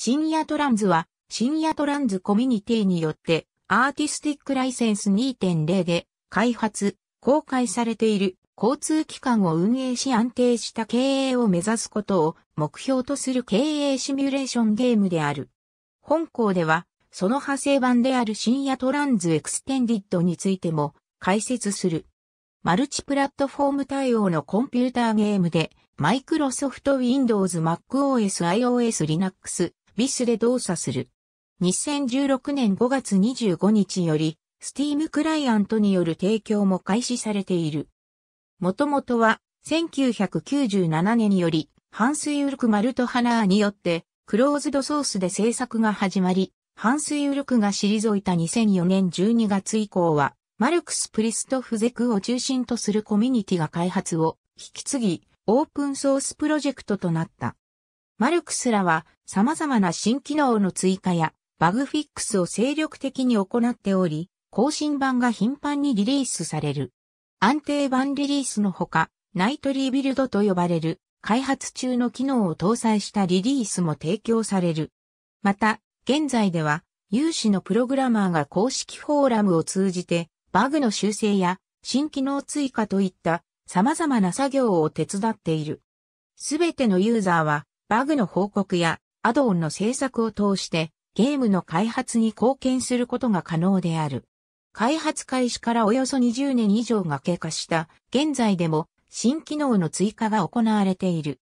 深夜トランズは、深夜トランズコミュニティによって、アーティスティックライセンス2.0で、開発、公開されている交通機関を運営し安定した経営を目指すことを目標とする経営シミュレーションゲームである。本校では、その派生版である深夜トランズエクステンディッドについても解説する。マルチプラットフォーム対応のコンピューターゲームで、マイクロソフト Windows MacOS iOS Linux ビスで動作する。2016年5月25日より、スティームクライアントによる提供も開始されている。もともとは、1997年により、ハンスユルク・マルト・ハナーによって、クローズドソースで制作が始まり、ハンスユルクが退いた2004年12月以降は、マルクス・プリスト・フゼクを中心とするコミュニティが開発を引き継ぎ、オープンソースプロジェクトとなった。マルクスらは様々な新機能の追加やバグフィックスを精力的に行っており、更新版が頻繁にリリースされる。安定版リリースのほか、ナイトリービルドと呼ばれる開発中の機能を搭載したリリースも提供される。また、現在では有志のプログラマーが公式フォーラムを通じてバグの修正や新機能追加といった様々な作業を手伝っている。すべてのユーザーはバグの報告やアドオンの制作を通してゲームの開発に貢献することが可能である。開発開始からおよそ20年以上が経過した現在でも新機能の追加が行われている。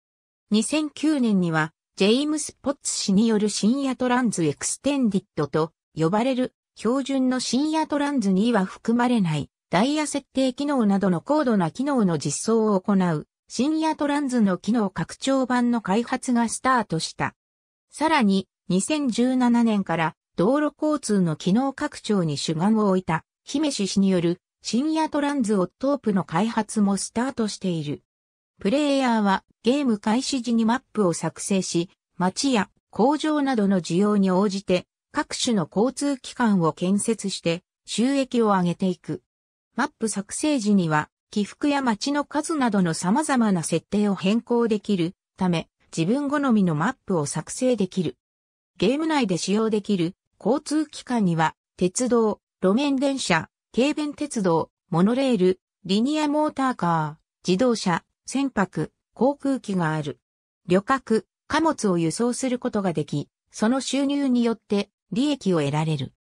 2009年にはジェイムス・ポッツ氏による深夜トランズエクステンディットと呼ばれる標準の深夜トランズには含まれないダイヤ設定機能などの高度な機能の実装を行う深夜トランズの機能拡張版の開発がスタートした。さらに、2017年から道路交通の機能拡張に主眼を置いた、姫氏氏による深夜トランズオットープの開発もスタートしている。プレイヤーはゲーム開始時にマップを作成し、街や工場などの需要に応じて各種の交通機関を建設して収益を上げていく。マップ作成時には起伏や街の数などの様々な設定を変更できるため、自分好みのマップを作成できる。ゲーム内で使用できる交通機関には、鉄道、路面電車、軽便鉄道、モノレール、リニアモーターカー、自動車、船舶、航空機がある。旅客、貨物を輸送することができ、その収入によって利益を得られる。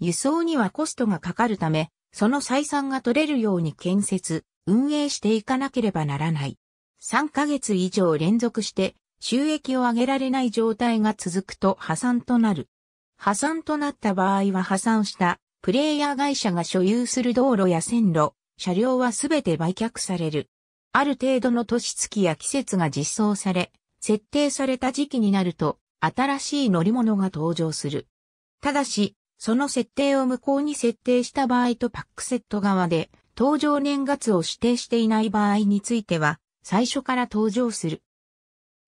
輸送にはコストがかかるため、その採算が取れるように建設、運営していかなければならない。3ヶ月以上連続して収益を上げられない状態が続くと破産となる。破産となった場合は破産したプレイヤー会社が所有する道路や線路、車両はすべて売却される。ある程度の年月や季節が実装され、設定された時期になると新しい乗り物が登場する。ただし、その設定を無効に設定した場合とパックセット側で登場年月を指定していない場合については、最初から登場する。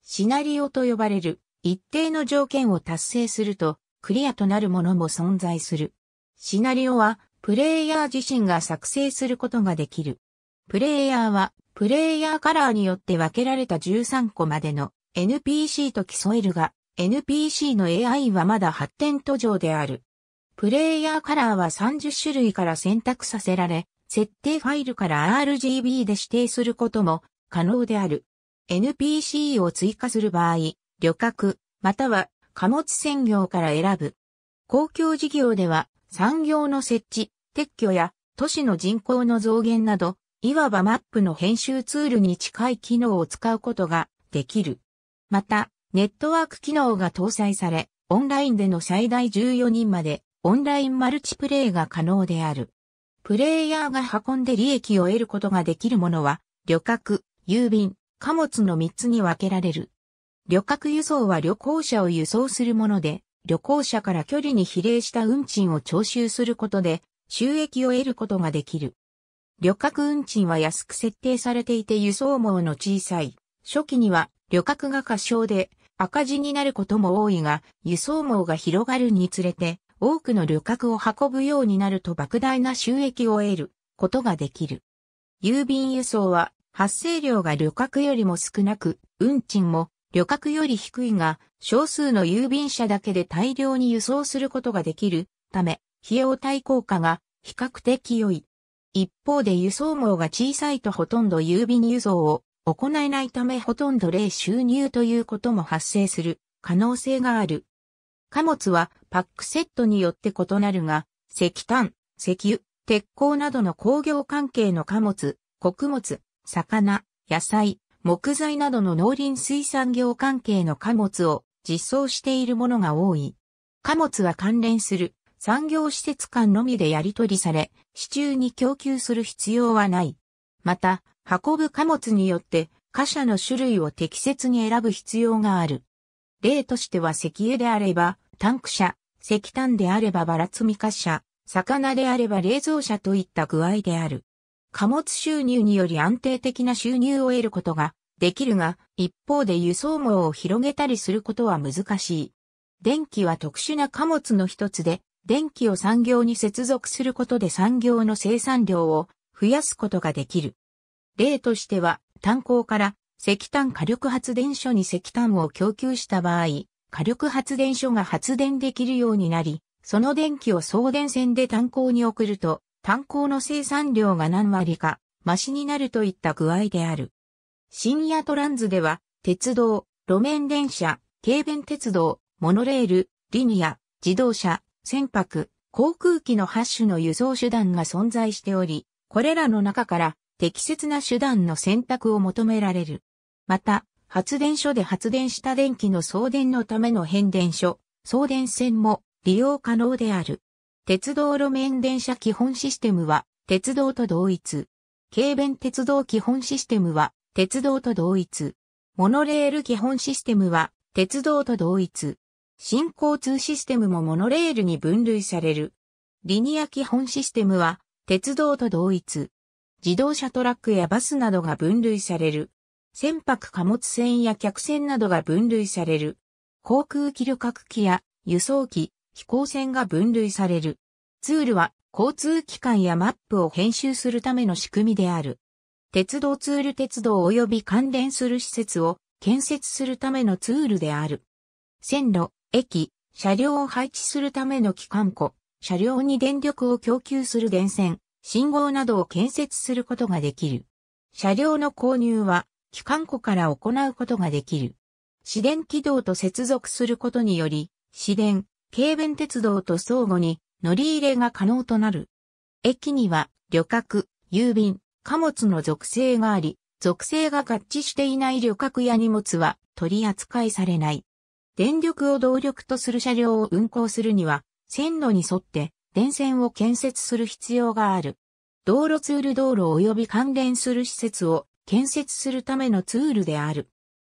シナリオと呼ばれる一定の条件を達成するとクリアとなるものも存在する。シナリオはプレイヤー自身が作成することができる。プレイヤーはプレイヤーカラーによって分けられた13個までの NPC と競えるが、NPC の AI はまだ発展途上である。プレイヤーカラーは30種類から選択させられ、設定ファイルから RGB で指定することも可能である。NPC を追加する場合、旅客、または貨物専業から選ぶ。公共事業では産業の設置、撤去や都市の人口の増減など、いわばマップの編集ツールに近い機能を使うことができる。また、ネットワーク機能が搭載され、オンラインでの最大14人までオンラインマルチプレイが可能である。プレイヤーが運んで利益を得ることができるものは、旅客、郵便、貨物の3つに分けられる。旅客輸送は旅行者を輸送するもので、旅行者から距離に比例した運賃を徴収することで収益を得ることができる。旅客運賃は安く設定されていて輸送網の小さい。初期には旅客が過小で赤字になることも多いが、輸送網が広がるにつれて多くの旅客を運ぶようになると莫大な収益を得ることができる。郵便輸送は発生量が旅客よりも少なく、運賃も旅客より低いが、少数の郵便車だけで大量に輸送することができるため、費用対効果が比較的良い。一方で輸送網が小さいとほとんど郵便輸送を行えないためほとんど例収入ということも発生する可能性がある。貨物はパックセットによって異なるが、石炭、石油、鉄鋼などの工業関係の貨物、穀物、魚、野菜、木材などの農林水産業関係の貨物を実装しているものが多い。貨物は関連する産業施設間のみでやり取りされ、市中に供給する必要はない。また、運ぶ貨物によって貨車の種類を適切に選ぶ必要がある。例としては石油であれば、タンク車、石炭であればバラ積み貨車、魚であれば冷蔵車といった具合である。貨物収入により安定的な収入を得ることができるが、一方で輸送網を広げたりすることは難しい。電気は特殊な貨物の一つで、電気を産業に接続することで産業の生産量を増やすことができる。例としては、炭鉱から石炭火力発電所に石炭を供給した場合、火力発電所が発電できるようになり、その電気を送電線で炭鉱に送ると、炭鉱の生産量が何割か、増しになるといった具合である。深夜トランズでは、鉄道、路面電車、軽便鉄道、モノレール、リニア、自動車、船舶、航空機の8種の輸送手段が存在しており、これらの中から適切な手段の選択を求められる。また、発電所で発電した電気の送電のための変電所、送電線も利用可能である。鉄道路面電車基本システムは鉄道と同一。軽便鉄道基本システムは鉄道と同一。モノレール基本システムは鉄道と同一。新交通システムもモノレールに分類される。リニア基本システムは鉄道と同一。自動車トラックやバスなどが分類される。船舶貨物船や客船などが分類される。航空機旅客機や輸送機、飛行船が分類される。ツールは交通機関やマップを編集するための仕組みである。鉄道ツール鉄道及び関連する施設を建設するためのツールである。線路、駅、車両を配置するための機関庫、車両に電力を供給する電線、信号などを建設することができる。車両の購入は機関庫から行うことができる。市電軌道と接続することにより、市電、軽便鉄道と相互に乗り入れが可能となる。駅には旅客、郵便、貨物の属性があり、属性が合致していない旅客や荷物は取り扱いされない。電力を動力とする車両を運行するには、線路に沿って電線を建設する必要がある。道路ツール道路及び関連する施設を建設するためのツールである。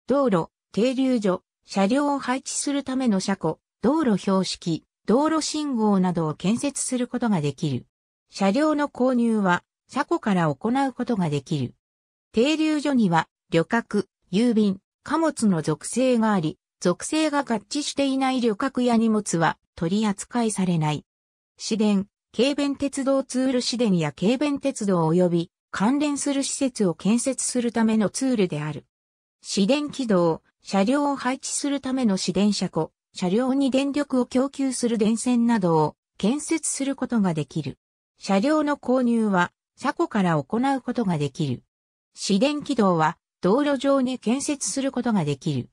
道路、停留所、車両を配置するための車庫、道路標識、道路信号などを建設することができる。車両の購入は車庫から行うことができる。停留所には旅客、郵便、貨物の属性があり、属性が合致していない旅客や荷物は取り扱いされない。市電、軽便鉄道ツール市電や軽便鉄道及び関連する施設を建設するためのツールである。市電軌道、車両を配置するための市電車庫、車両に電力を供給する電線などを建設することができる。車両の購入は車庫から行うことができる。市電軌道は道路上に建設することができる。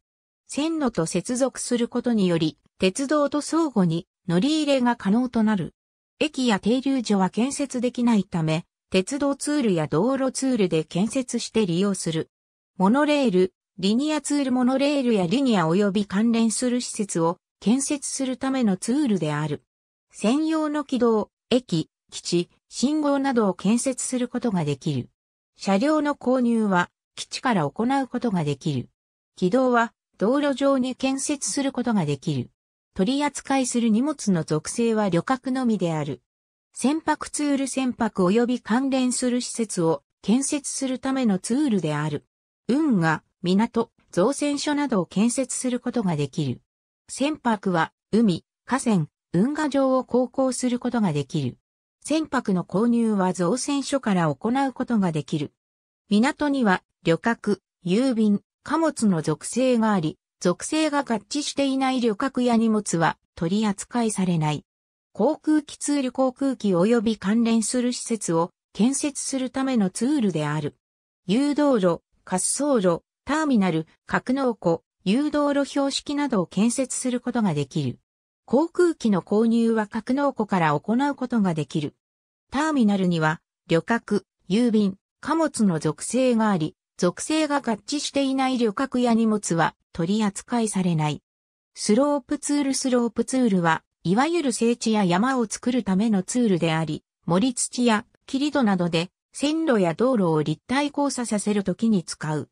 線路と接続することにより、鉄道と相互に乗り入れが可能となる。駅や停留所は建設できないため、鉄道ツールや道路ツールで建設して利用する。モノレール、リニアツールモノレールやリニア及び関連する施設を建設するためのツールである。専用の軌道、駅、基地、信号などを建設することができる。車両の購入は基地から行うことができる。軌道は道路上に建設することができる。取り扱いする荷物の属性は旅客のみである。船舶ツール船舶及び関連する施設を建設するためのツールである。運河、港、造船所などを建設することができる。船舶は海、河川、運河上を航行することができる。船舶の購入は造船所から行うことができる。港には旅客、郵便、貨物の属性があり、属性が合致していない旅客や荷物は取り扱いされない。航空機ツール航空機及び関連する施設を建設するためのツールである。誘導路、滑走路、ターミナル、格納庫、誘導路標識などを建設することができる。航空機の購入は格納庫から行うことができる。ターミナルには旅客、郵便、貨物の属性があり、属性が合致していない旅客や荷物は取り扱いされない。スロープツールスロープツールはいわゆる聖地や山を作るためのツールであり、森土や切土などで線路や道路を立体交差させるときに使う。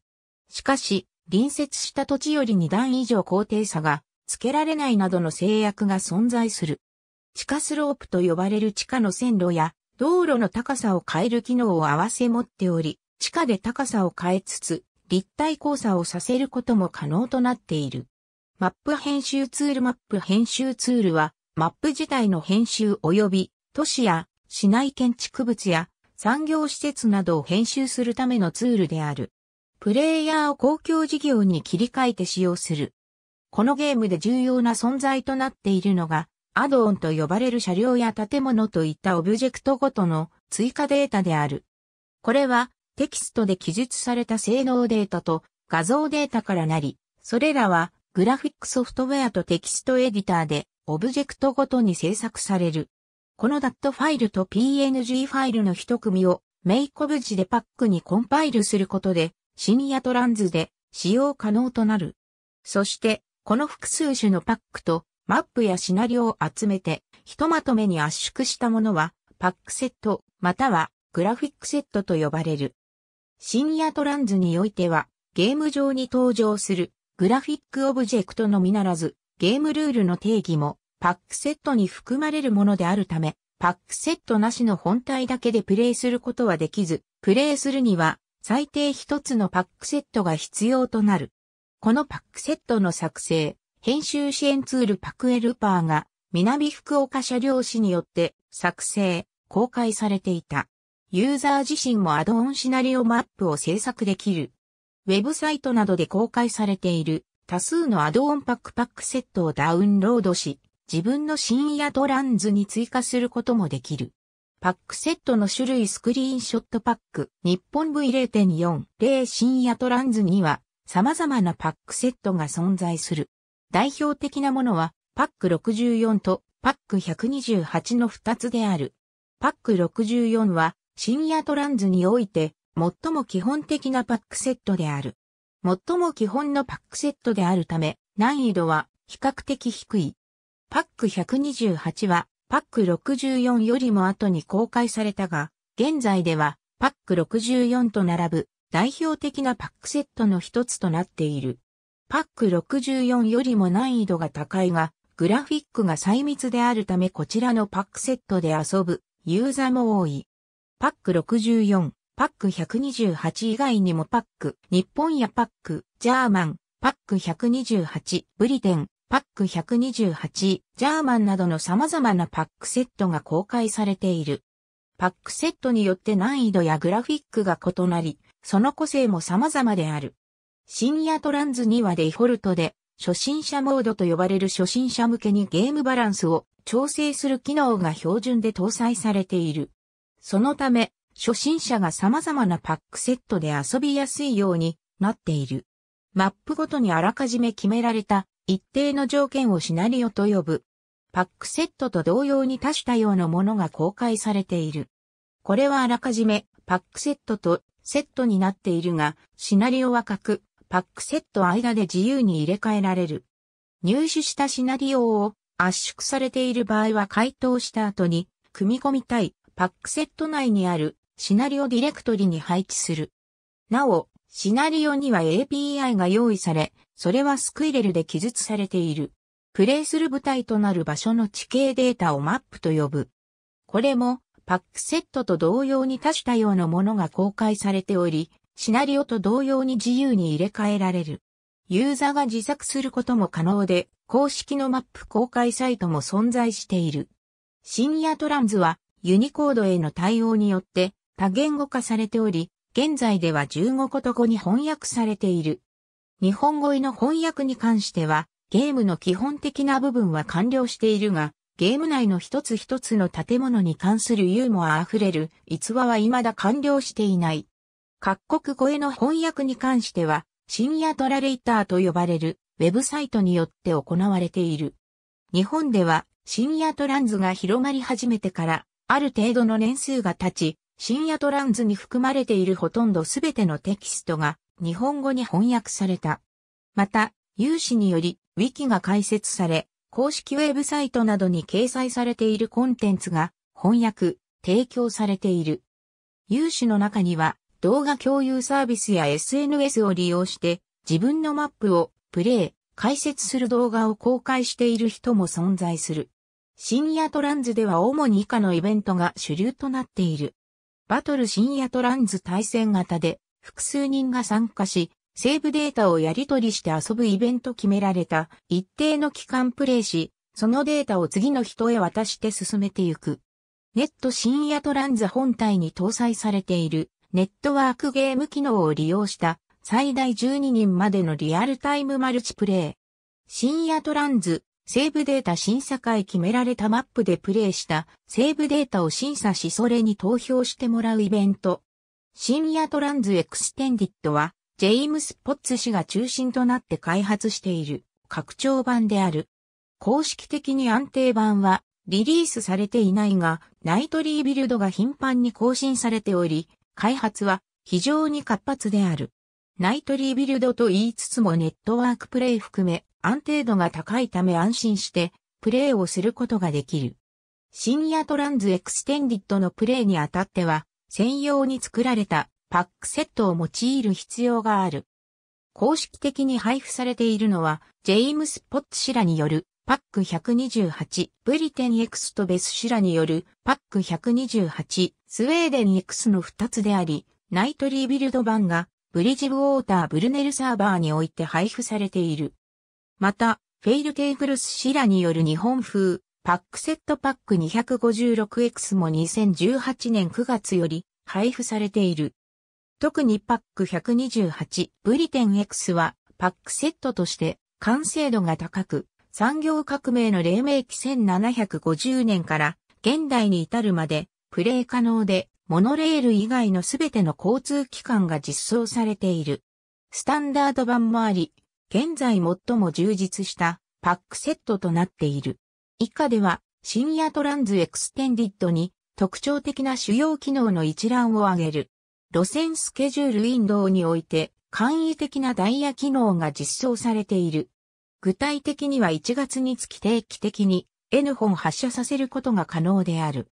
しかし、隣接した土地より2段以上高低差が付けられないなどの制約が存在する。地下スロープと呼ばれる地下の線路や道路の高さを変える機能を合わせ持っており、地下で高さを変えつつ、立体交差をさせることも可能となっている。マップ編集ツールマップ編集ツールは、マップ自体の編集及び都市や市内建築物や産業施設などを編集するためのツールである。プレイヤーを公共事業に切り替えて使用する。このゲームで重要な存在となっているのが、アドオンと呼ばれる車両や建物といったオブジェクトごとの追加データである。これはテキストで記述された性能データと画像データからなり、それらはグラフィックソフトウェアとテキストエディターでオブジェクトごとに制作される。この DAT ファイルと PNG ファイルの一組をメイコブジでパックにコンパイルすることで、シニアトランズで使用可能となる。そして、この複数種のパックとマップやシナリオを集めて、ひとまとめに圧縮したものは、パックセット、またはグラフィックセットと呼ばれる。シニアトランズにおいては、ゲーム上に登場するグラフィックオブジェクトのみならず、ゲームルールの定義もパックセットに含まれるものであるため、パックセットなしの本体だけでプレイすることはできず、プレイするには最低一つのパックセットが必要となる。このパックセットの作成、編集支援ツールパクエルパーが南福岡車両市によって作成、公開されていた。ユーザー自身もアドオンシナリオマップを制作できる。ウェブサイトなどで公開されている多数のアドオンパックパックセットをダウンロードし、自分の深夜ドランズに追加することもできる。パックセットの種類スクリーンショットパック、日本 V0.40 深夜トランズには様々なパックセットが存在する。代表的なものはパック64とパック128の2つである。パック64は深夜トランズにおいて最も基本的なパックセットである。最も基本のパックセットであるため、難易度は比較的低い。パック128はパック64よりも後に公開されたが、現在ではパック64と並ぶ代表的なパックセットの一つとなっている。パック64よりも難易度が高いが、グラフィックが細密であるためこちらのパックセットで遊ぶユーザーも多い。パック64パック128以外にもパック、日本やパック、ジャーマン、パック128、ブリテン、パック128、ジャーマンなどの様々なパックセットが公開されている。パックセットによって難易度やグラフィックが異なり、その個性も様々である。深夜トランズ2はデフォルトで、初心者モードと呼ばれる初心者向けにゲームバランスを調整する機能が標準で搭載されている。そのため、初心者が様々なパックセットで遊びやすいようになっている。マップごとにあらかじめ決められた一定の条件をシナリオと呼ぶ。パックセットと同様に多種多様のものが公開されている。これはあらかじめパックセットとセットになっているが、シナリオは各パックセット間で自由に入れ替えられる。入手したシナリオを圧縮されている場合は回答した後に組み込みたいパックセット内にあるシナリオディレクトリに配置する。なお、シナリオには API が用意され、それはスクイレルで記述されている。プレイする舞台となる場所の地形データをマップと呼ぶ。これも、パックセットと同様に多種多様なものが公開されており、シナリオと同様に自由に入れ替えられる。ユーザーが自作することも可能で、公式のマップ公開サイトも存在している。深夜トランズは、ユニコードへの対応によって、多言語化されており、現在では15個と語に翻訳されている。日本語への翻訳に関しては、ゲームの基本的な部分は完了しているが、ゲーム内の一つ一つの建物に関するユーモア溢れる逸話は未だ完了していない。各国語への翻訳に関しては、深夜トラレイターと呼ばれるウェブサイトによって行われている。日本では深夜トランズが広まり始めてから、ある程度の年数が経ち、深夜トランズに含まれているほとんどすべてのテキストが日本語に翻訳された。また、有志により、ウィキが開設され、公式ウェブサイトなどに掲載されているコンテンツが翻訳、提供されている。有志の中には、動画共有サービスや SNS を利用して、自分のマップをプレイ、解説する動画を公開している人も存在する。深夜トランズでは主に以下のイベントが主流となっている。バトル深夜トランズ対戦型で複数人が参加し、セーブデータをやり取りして遊ぶイベント決められた一定の期間プレイし、そのデータを次の人へ渡して進めていく。ネット深夜トランズ本体に搭載されているネットワークゲーム機能を利用した最大12人までのリアルタイムマルチプレイ。深夜トランズセーブデータ審査会決められたマップでプレイしたセーブデータを審査しそれに投票してもらうイベント。深夜トランズエクステンディットは、ジェイムス・ポッツ氏が中心となって開発している拡張版である。公式的に安定版はリリースされていないが、ナイトリービルドが頻繁に更新されており、開発は非常に活発である。ナイトリービルドと言いつつもネットワークプレイ含め、安定度が高いため安心してプレーをすることができる。シニアトランズエクステンディットのプレーにあたっては専用に作られたパックセットを用いる必要がある。公式的に配布されているのは、ジェイムス・ポッツ氏らによるパック128、ブリテン X とベス氏らによるパック128、スウェーデン X の2つであり、ナイトリービルド版がブリジブウォーター・ブルネルサーバーにおいて配布されている。また、フェイルテーブルスシラによる日本風、パックセットパック 256X も2018年9月より配布されている。特にパック128ブリテン X はパックセットとして完成度が高く、産業革命の黎明期1750年から現代に至るまでプレイ可能でモノレール以外のすべての交通機関が実装されている。スタンダード版もあり、現在最も充実したパックセットとなっている。以下では、深夜トランズエクステンディッドに特徴的な主要機能の一覧を挙げる。路線スケジュールウィンドウにおいて簡易的なダイヤ機能が実装されている。具体的には1月につき定期的に N 本発射させることが可能である。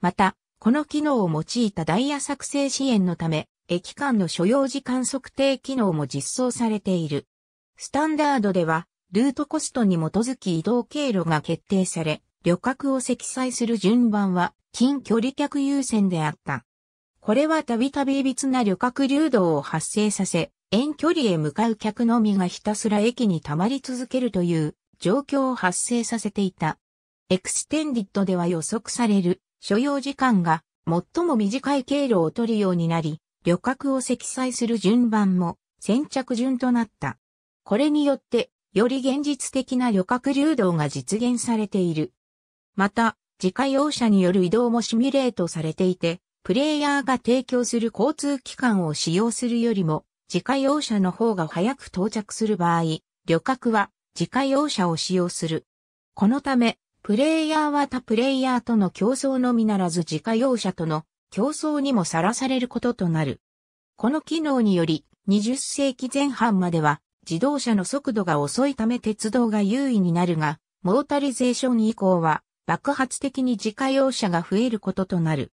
また、この機能を用いたダイヤ作成支援のため、駅間の所要時間測定機能も実装されている。スタンダードでは、ルートコストに基づき移動経路が決定され、旅客を積載する順番は近距離客優先であった。これはたびたび歪な旅客流動を発生させ、遠距離へ向かう客のみがひたすら駅に溜まり続けるという状況を発生させていた。エクステンディットでは予測される所要時間が最も短い経路を取るようになり、旅客を積載する順番も先着順となった。これによって、より現実的な旅客流動が実現されている。また、自家用車による移動もシミュレートされていて、プレイヤーが提供する交通機関を使用するよりも、自家用車の方が早く到着する場合、旅客は自家用車を使用する。このため、プレイヤーは他プレイヤーとの競争のみならず自家用車との競争にもさらされることとなる。この機能により、20世紀前半までは自動車の速度が遅いため鉄道が優位になるが、モータリゼーション以降は爆発的に自家用車が増えることとなる。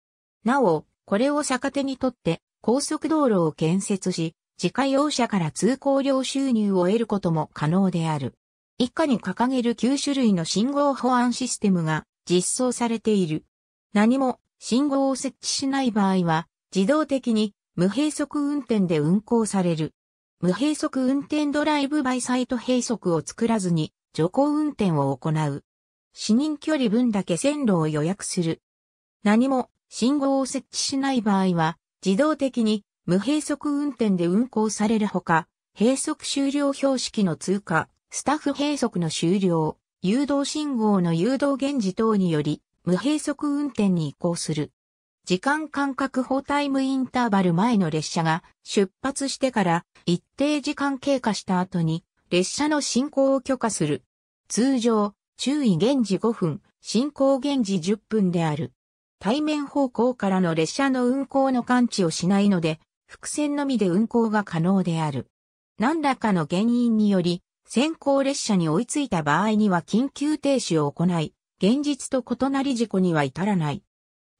なお、これを逆手にとって高速道路を建設し、自家用車から通行料収入を得ることも可能である。以下に掲げる9種類の信号保安システムが実装されている。何も信号を設置しない場合は自動的に無閉塞運転で運行される。無閉塞運転ドライブバイサイト閉塞を作らずに徐行運転を行う。視認距離分だけ線路を予約する。何も信号を設置しない場合は自動的に無閉塞運転で運行されるほか、閉塞終了標識の通過、スタッフ閉塞の終了、誘導信号の誘導現時等により無閉塞運転に移行する。時間間隔法タイムインターバル前の列車が出発してから一定時間経過した後に列車の進行を許可する。通常、注意現時5分、進行現時10分である。対面方向からの列車の運行の感知をしないので、伏線のみで運行が可能である。何らかの原因により、先行列車に追いついた場合には緊急停止を行い、現実と異なり事故には至らない。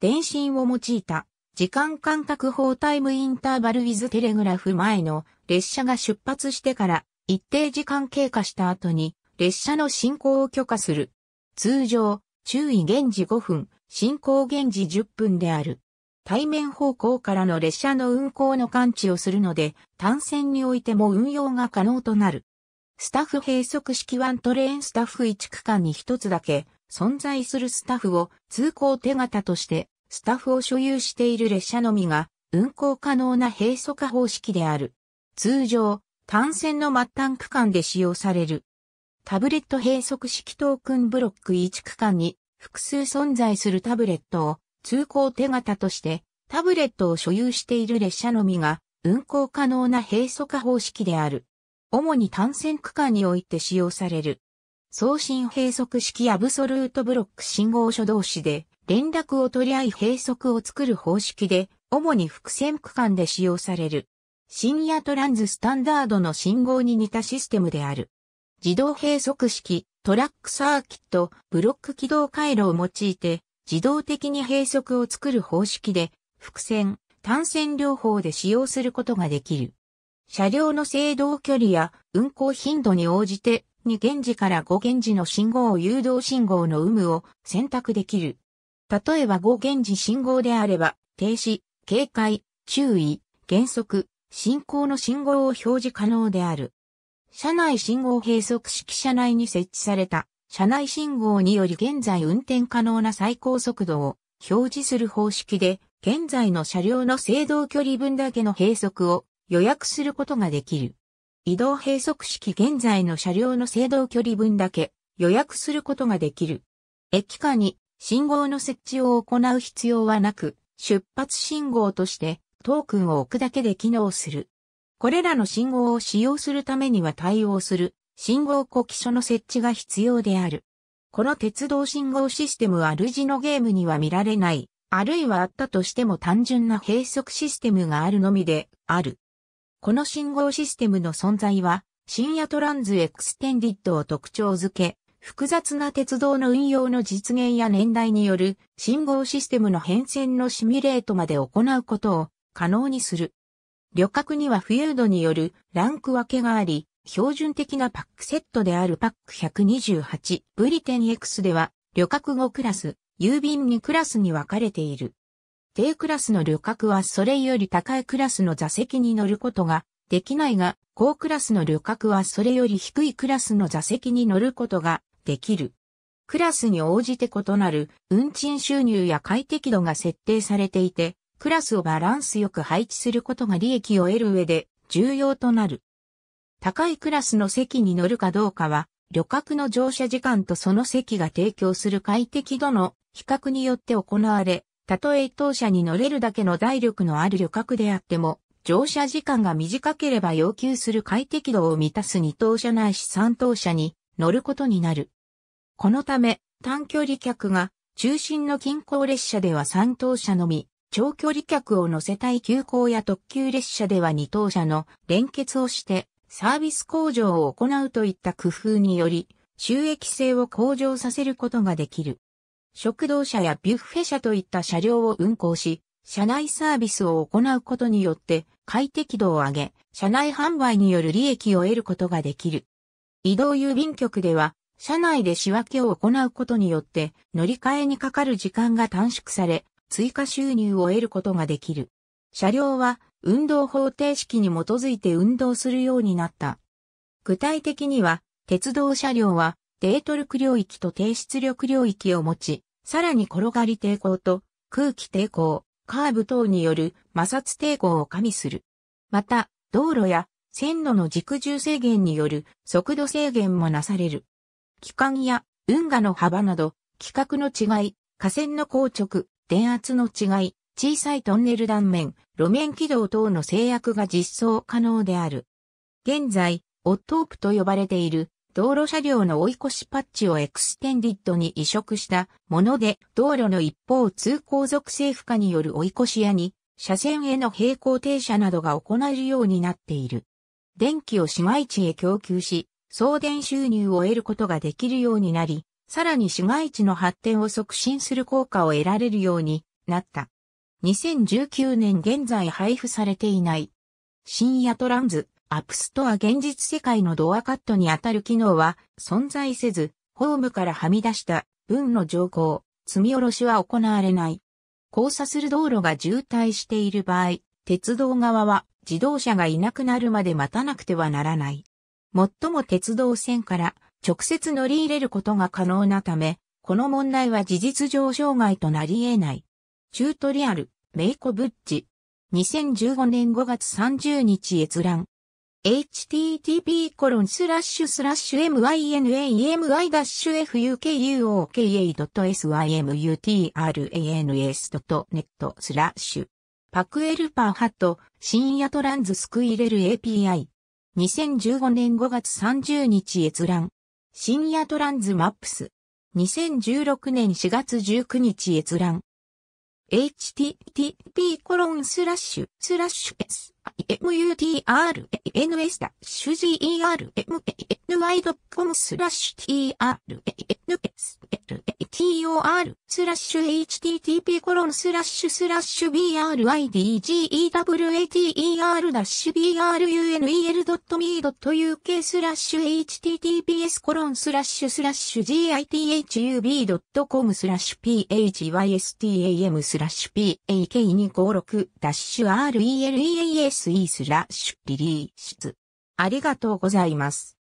電信を用いた時間間隔法タイムインターバルウィズテレグラフ前の列車が出発してから一定時間経過した後に列車の進行を許可する。通常、注意現時5分、進行現時10分である。対面方向からの列車の運行の感知をするので、単線においても運用が可能となる。スタッフ閉塞式ワントレーンスタッフ1区間に1つだけ、存在するスタッフを通行手形としてスタッフを所有している列車のみが運行可能な閉鎖化方式である。通常、単線の末端区間で使用される。タブレット閉塞式トークンブロック1区間に複数存在するタブレットを通行手形としてタブレットを所有している列車のみが運行可能な閉鎖化方式である。主に単線区間において使用される。送信閉塞式アブソルートブロック信号書同士で連絡を取り合い閉塞を作る方式で主に複線区間で使用される。シニアトランズスタンダードの信号に似たシステムである。自動閉塞式トラックサーキットブロック起動回路を用いて自動的に閉塞を作る方式で複線、単線両方で使用することができる。車両の制動距離や運行頻度に応じて2元時から5元時の信号を誘導信号の有無を選択できる。例えば5元時信号であれば、停止、警戒、注意、減速、進行の信号を表示可能である。車内信号閉塞式車内に設置された車内信号により現在運転可能な最高速度を表示する方式で、現在の車両の制動距離分だけの閉塞を予約することができる。移動閉塞式現在の車両の制動距離分だけ予約することができる。駅下に信号の設置を行う必要はなく、出発信号としてトークンを置くだけで機能する。これらの信号を使用するためには対応する信号呼気書の設置が必要である。この鉄道信号システムはルジのゲームには見られない、あるいはあったとしても単純な閉塞システムがあるのみである。この信号システムの存在は、深夜トランズエクステンディットを特徴づけ、複雑な鉄道の運用の実現や年代による信号システムの変遷のシミュレートまで行うことを可能にする。旅客には富裕度によるランク分けがあり、標準的なパックセットであるパック128ブリテン X では旅客5クラス、郵便2クラスに分かれている。低クラスの旅客はそれより高いクラスの座席に乗ることができないが、高クラスの旅客はそれより低いクラスの座席に乗ることができる。クラスに応じて異なる運賃収入や快適度が設定されていて、クラスをバランスよく配置することが利益を得る上で重要となる。高いクラスの席に乗るかどうかは、旅客の乗車時間とその席が提供する快適度の比較によって行われ、たとえ当社に乗れるだけの体力のある旅客であっても、乗車時間が短ければ要求する快適度を満たす2等車ないし3等車に乗ることになる。このため、短距離客が中心の近郊列車では3等車のみ、長距離客を乗せたい急行や特急列車では2等車の連結をしてサービス向上を行うといった工夫により収益性を向上させることができる。食堂車やビュッフェ車といった車両を運行し、車内サービスを行うことによって快適度を上げ、車内販売による利益を得ることができる。移動郵便局では、車内で仕分けを行うことによって乗り換えにかかる時間が短縮され、追加収入を得ることができる。車両は運動方程式に基づいて運動するようになった。具体的には、鉄道車両は、デトルク領域と低出力領域を持ち、さらに転がり抵抗と空気抵抗、カーブ等による摩擦抵抗を加味する。また、道路や線路の軸重制限による速度制限もなされる。機関や運河の幅など、規格の違い、架線の硬直、電圧の違い、小さいトンネル断面、路面軌道等の制約が実装可能である。現在、オットープと呼ばれている道路車両の追い越しパッチをエクステンディッドに移植したもので、道路の一方通行属性負荷による追い越し屋に、車線への平行停車などが行えるようになっている。電気を市街地へ供給し、送電収入を得ることができるようになり、さらに市街地の発展を促進する効果を得られるようになった。2019年現在配布されていない。深夜トランズ。アップストア現実世界のドアカットにあたる機能は存在せず、ホームからはみ出した分の乗降、積み下ろしは行われない。交差する道路が渋滞している場合、鉄道側は自動車がいなくなるまで待たなくてはならない。最も鉄道線から直接乗り入れることが可能なため、この問題は事実上障害となり得ない。チュートリアル、メイコブッジ。2015年5月30日閲覧。http://mynamuifukuoka.symutranes.net スラッシュパクエルパーハット深夜トランズスクイレル API 2015年5月30日閲覧深夜トランズマップス2016年4月19日閲覧 http://s コロンススララッッシシュュ mutr,ns ダッシュ ger,ny.com スラッシュ tr,ns,tor スラッシュ http コロンスラッシュスラッシュ bridgewater ダッシュ brunel.me.uk スラッシュ https コロンスラッシュスラッシュ github.com スラッシュ phystam スラッシュ pak256 ダッシュ releas スイスラッシュリリース。ありがとうございます。